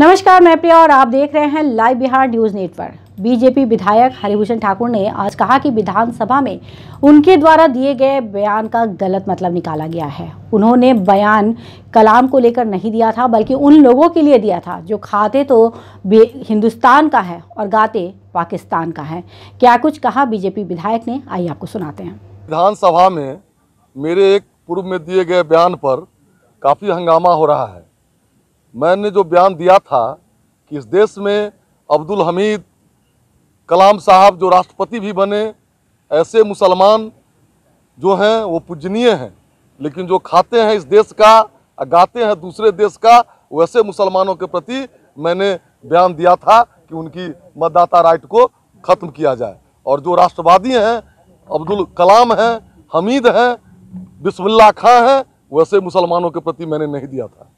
नमस्कार मैं प्रिया और आप देख रहे हैं live Bihar news network BJP विधायक हरिभूषण ठाकुर ने आज कहा कि विधानसभा में उनके द्वारा दिए गए बयान का गलत मतलब निकाला गया है उन्होंने बयान कलाम को लेकर नहीं दिया था बल्कि उन लोगों के लिए दिया था जो खाते तो हिंदुस्तान का है और गाते पाकिस्तान का है क्या कुछ कहा बीजेपी विधायक ने आइए आपको सुनाते हैं विधानसभा में मेरे एक पूर्व में दिए गए बयान पर काफ़ी हंगामा हो रहा है मैंने जो बयान दिया था कि इस देश में अब्दुल हमीद कलाम साहब जो राष्ट्रपति भी बने ऐसे मुसलमान जो हैं वो पूजनीय हैं लेकिन जो खाते हैं इस देश का गाते हैं दूसरे देश का वैसे मुसलमानों के प्रति मैंने बयान दिया था कि उनकी मतदाता राइट को ख़त्म किया जाए और जो राष्ट्रवादी हैं अब्दुल कलाम हैं हमीद हैं बिस्मिल्ला खां हैं वैसे मुसलमानों के प्रति मैंने नहीं दिया था